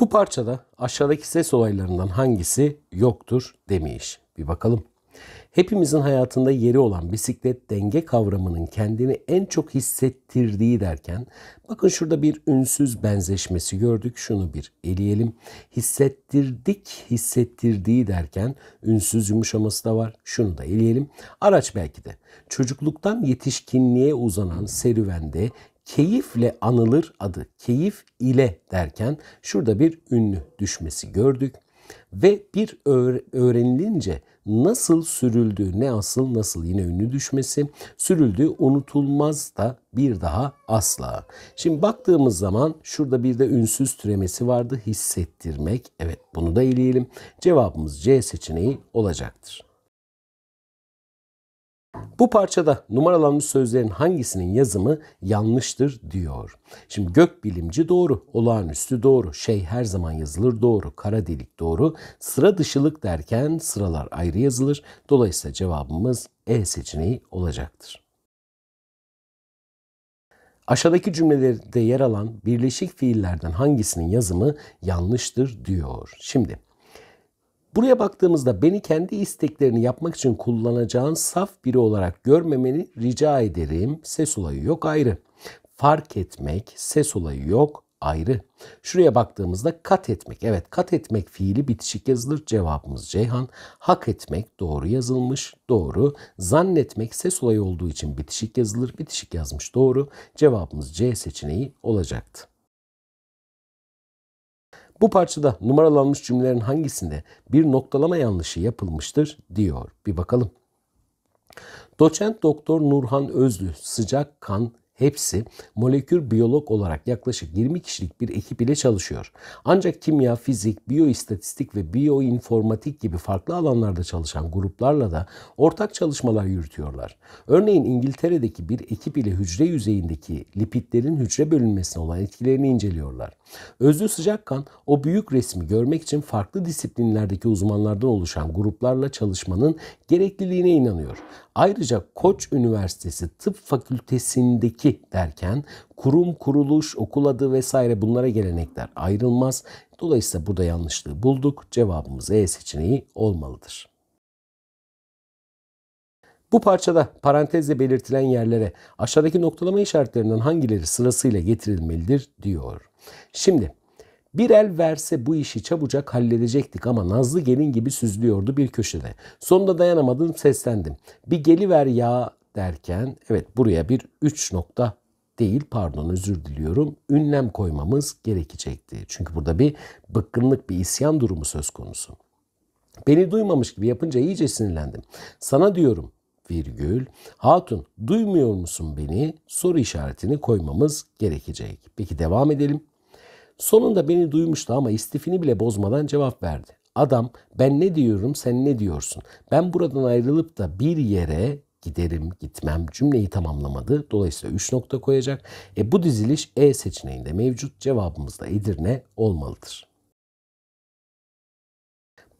Bu parçada aşağıdaki ses olaylarından hangisi yoktur demiş. Bir bakalım. Hepimizin hayatında yeri olan bisiklet denge kavramının kendini en çok hissettirdiği derken bakın şurada bir ünsüz benzeşmesi gördük. Şunu bir eleyelim. Hissettirdik, hissettirdiği derken ünsüz yumuşaması da var. Şunu da eleyelim. Araç belki de çocukluktan yetişkinliğe uzanan serüvende keyifle anılır adı. Keyif ile derken şurada bir ünlü düşmesi gördük ve bir öğrenilince nasıl sürüldüğü, ne asıl nasıl yine ünlü düşmesi, sürüldüğü unutulmaz da bir daha asla. Şimdi baktığımız zaman şurada bir de ünsüz türemesi vardı hissettirmek. Evet bunu da eleyelim. Cevabımız C seçeneği olacaktır. Bu parçada numaralanmış sözlerin hangisinin yazımı yanlıştır diyor. Şimdi gök bilimci doğru, olağanüstü doğru, şey her zaman yazılır doğru, kara delik doğru, sıra dışılık derken sıralar ayrı yazılır. Dolayısıyla cevabımız E seçeneği olacaktır. Aşağıdaki cümlelerde yer alan birleşik fiillerden hangisinin yazımı yanlıştır diyor. Şimdi Buraya baktığımızda beni kendi isteklerini yapmak için kullanacağın saf biri olarak görmemeni rica ederim. Ses olayı yok ayrı. Fark etmek, ses olayı yok ayrı. Şuraya baktığımızda kat etmek. Evet kat etmek fiili bitişik yazılır. Cevabımız Ceyhan. Hak etmek doğru yazılmış. Doğru. Zannetmek ses olayı olduğu için bitişik yazılır. Bitişik yazmış. Doğru. Cevabımız C seçeneği olacaktı. Bu parçada numaralanmış cümlelerin hangisinde bir noktalama yanlışı yapılmıştır diyor. Bir bakalım. Doçent Doktor Nurhan Özlü sıcak kan hepsi molekül biyolog olarak yaklaşık 20 kişilik bir ekip ile çalışıyor. Ancak kimya, fizik, biyoistatistik ve bioinformatik gibi farklı alanlarda çalışan gruplarla da ortak çalışmalar yürütüyorlar. Örneğin İngiltere'deki bir ekip ile hücre yüzeyindeki lipidlerin hücre bölünmesine olan etkilerini inceliyorlar. Özlü sıcak kan o büyük resmi görmek için farklı disiplinlerdeki uzmanlardan oluşan gruplarla çalışmanın gerekliliğine inanıyor. Ayrıca Koç Üniversitesi Tıp Fakültesindeki etki derken kurum, kuruluş, okul adı vesaire bunlara gelenekler ayrılmaz. Dolayısıyla burada yanlışlığı bulduk. Cevabımız E seçeneği olmalıdır. Bu parçada parantezle belirtilen yerlere aşağıdaki noktalama işaretlerinden hangileri sırasıyla getirilmelidir diyor. Şimdi bir el verse bu işi çabucak halledecektik ama Nazlı gelin gibi süzülüyordu bir köşede. Sonunda dayanamadım seslendim. Bir geliver ya derken evet buraya bir 3 nokta değil pardon özür diliyorum ünlem koymamız gerekecekti. Çünkü burada bir bıkkınlık bir isyan durumu söz konusu. Beni duymamış gibi yapınca iyice sinirlendim. Sana diyorum virgül hatun duymuyor musun beni soru işaretini koymamız gerekecek. Peki devam edelim. Sonunda beni duymuştu ama istifini bile bozmadan cevap verdi. Adam ben ne diyorum sen ne diyorsun? Ben buradan ayrılıp da bir yere giderim, gitmem cümleyi tamamlamadı. Dolayısıyla 3 nokta koyacak. E, bu diziliş E seçeneğinde mevcut. Cevabımız da Edirne olmalıdır.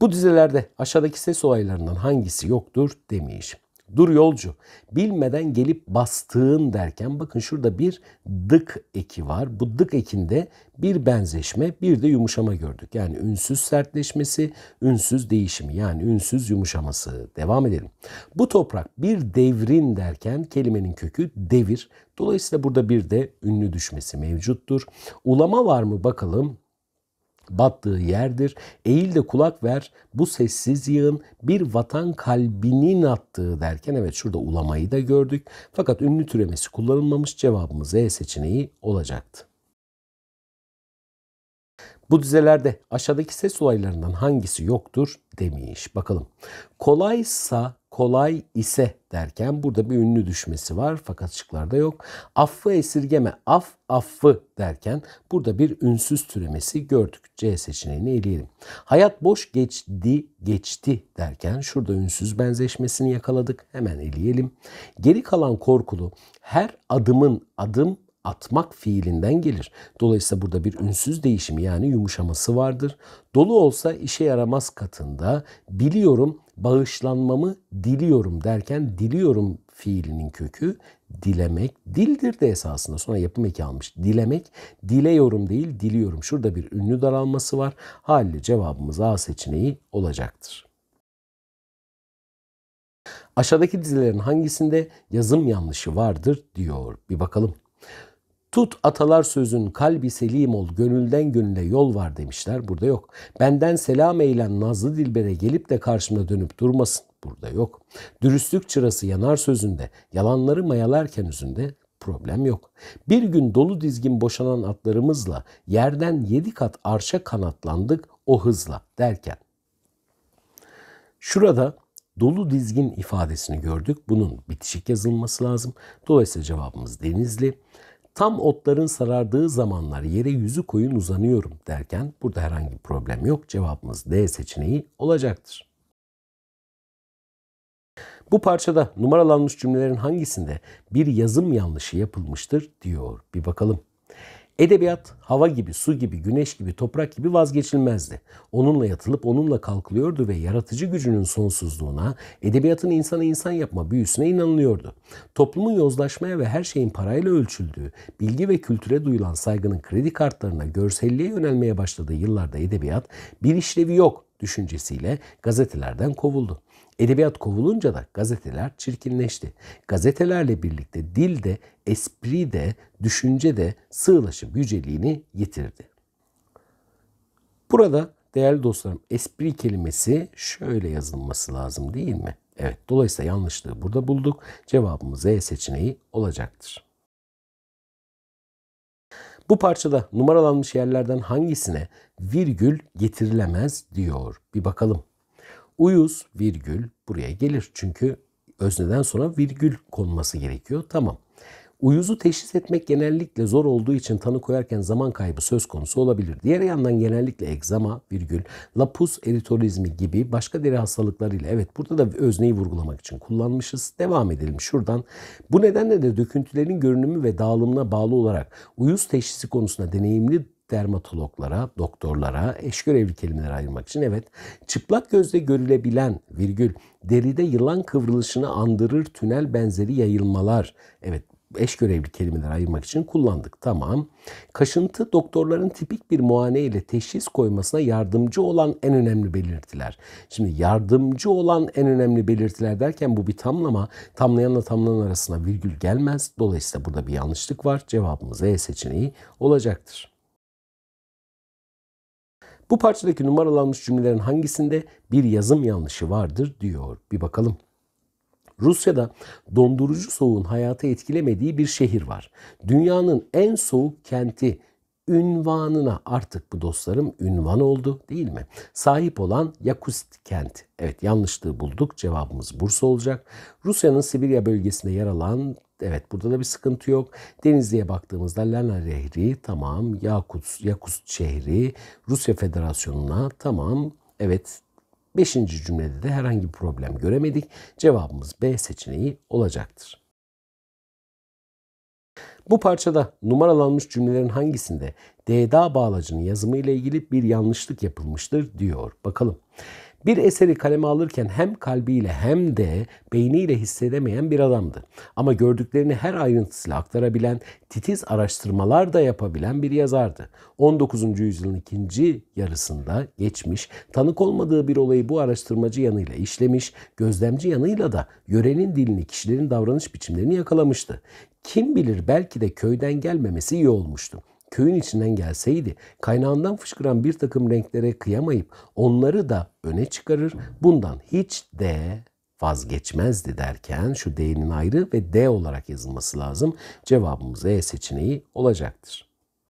Bu dizelerde aşağıdaki ses olaylarından hangisi yoktur demiş. Dur yolcu. Bilmeden gelip bastığın derken bakın şurada bir dık eki var. Bu dık ekinde bir benzeşme bir de yumuşama gördük. Yani ünsüz sertleşmesi, ünsüz değişimi yani ünsüz yumuşaması. Devam edelim. Bu toprak bir devrin derken kelimenin kökü devir. Dolayısıyla burada bir de ünlü düşmesi mevcuttur. Ulama var mı bakalım battığı yerdir. Eğil de kulak ver bu sessiz yığın bir vatan kalbinin attığı derken evet şurada ulamayı da gördük. Fakat ünlü türemesi kullanılmamış cevabımız E seçeneği olacaktı. Bu dizelerde aşağıdaki ses olaylarından hangisi yoktur demiş. Bakalım. Kolaysa kolay ise derken burada bir ünlü düşmesi var fakat şıklarda yok. Affı esirgeme af affı derken burada bir ünsüz türemesi gördük. C seçeneğini eleyelim. Hayat boş geçti geçti derken şurada ünsüz benzeşmesini yakaladık. Hemen eleyelim. Geri kalan korkulu her adımın adım atmak fiilinden gelir. Dolayısıyla burada bir ünsüz değişimi yani yumuşaması vardır. Dolu olsa işe yaramaz katında biliyorum bağışlanmamı diliyorum derken diliyorum fiilinin kökü dilemek. Dildir de esasında sonra yapım eki almış. Dilemek, dileyorum değil diliyorum. Şurada bir ünlü daralması var. Haliyle cevabımız A seçeneği olacaktır. Aşağıdaki dizilerin hangisinde yazım yanlışı vardır diyor. Bir bakalım. Tut atalar sözün kalbi selim ol, gönülden gönüle yol var demişler. Burada yok. Benden selam eylen Nazlı Dilber'e gelip de karşımda dönüp durmasın. Burada yok. Dürüstlük çırası yanar sözünde, yalanları mayalarken üzünde problem yok. Bir gün dolu dizgin boşanan atlarımızla yerden yedi kat arşa kanatlandık o hızla derken. Şurada dolu dizgin ifadesini gördük. Bunun bitişik yazılması lazım. Dolayısıyla cevabımız Denizli. Tam otların sarardığı zamanlar yere yüzü koyun uzanıyorum derken burada herhangi bir problem yok. Cevabımız D seçeneği olacaktır. Bu parçada numaralanmış cümlelerin hangisinde bir yazım yanlışı yapılmıştır diyor. Bir bakalım. Edebiyat hava gibi, su gibi, güneş gibi, toprak gibi vazgeçilmezdi. Onunla yatılıp onunla kalkılıyordu ve yaratıcı gücünün sonsuzluğuna, edebiyatın insanı insan yapma büyüsüne inanılıyordu. Toplumun yozlaşmaya ve her şeyin parayla ölçüldüğü, bilgi ve kültüre duyulan saygının kredi kartlarına görselliğe yönelmeye başladığı yıllarda edebiyat bir işlevi yok düşüncesiyle gazetelerden kovuldu. Edebiyat kovulunca da gazeteler çirkinleşti. Gazetelerle birlikte dil de, espri de, düşünce de sığlaşıp yüceliğini yitirdi. Burada değerli dostlarım espri kelimesi şöyle yazılması lazım değil mi? Evet dolayısıyla yanlışlığı burada bulduk. Cevabımız E seçeneği olacaktır. Bu parçada numaralanmış yerlerden hangisine virgül getirilemez diyor. Bir bakalım uyuz virgül buraya gelir. Çünkü özneden sonra virgül konması gerekiyor. Tamam. Uyuzu teşhis etmek genellikle zor olduğu için tanı koyarken zaman kaybı söz konusu olabilir. Diğer yandan genellikle egzama, virgül, lapus eritolizmi gibi başka deri hastalıklarıyla evet burada da özneyi vurgulamak için kullanmışız. Devam edelim şuradan. Bu nedenle de döküntülerin görünümü ve dağılımına bağlı olarak uyuz teşhisi konusunda deneyimli dermatologlara, doktorlara eş görevli kelimeler ayırmak için evet çıplak gözle görülebilen virgül deride yılan kıvrılışını andırır tünel benzeri yayılmalar. Evet eş görevli kelimeler ayırmak için kullandık. Tamam. Kaşıntı doktorların tipik bir muayene ile teşhis koymasına yardımcı olan en önemli belirtiler. Şimdi yardımcı olan en önemli belirtiler derken bu bir tamlama. Tamlayanla tamlanan arasına virgül gelmez. Dolayısıyla burada bir yanlışlık var. Cevabımız E seçeneği olacaktır. Bu parçadaki numaralanmış cümlelerin hangisinde bir yazım yanlışı vardır diyor. Bir bakalım. Rusya'da dondurucu soğuğun hayatı etkilemediği bir şehir var. Dünyanın en soğuk kenti ünvanına artık bu dostlarım ünvan oldu değil mi? Sahip olan Yakutsk kent. Evet yanlışlığı bulduk. Cevabımız Bursa olacak. Rusya'nın Sibirya bölgesinde yer alan Evet burada da bir sıkıntı yok. Denizli'ye baktığımızda Lena Nehri tamam. Yakut, Yakut şehri Rusya Federasyonu'na tamam. Evet Beşinci cümlede de herhangi bir problem göremedik. Cevabımız B seçeneği olacaktır. Bu parçada numaralanmış cümlelerin hangisinde DDA bağlacının yazımı ile ilgili bir yanlışlık yapılmıştır diyor. Bakalım. Bir eseri kaleme alırken hem kalbiyle hem de beyniyle hissedemeyen bir adamdı. Ama gördüklerini her ayrıntısıyla aktarabilen, titiz araştırmalar da yapabilen bir yazardı. 19. yüzyılın ikinci yarısında geçmiş, tanık olmadığı bir olayı bu araştırmacı yanıyla işlemiş, gözlemci yanıyla da yörenin dilini, kişilerin davranış biçimlerini yakalamıştı. Kim bilir belki de köyden gelmemesi iyi olmuştu köyün içinden gelseydi kaynağından fışkıran bir takım renklere kıyamayıp onları da öne çıkarır bundan hiç de vazgeçmezdi derken şu D'nin ayrı ve D olarak yazılması lazım. Cevabımız E seçeneği olacaktır.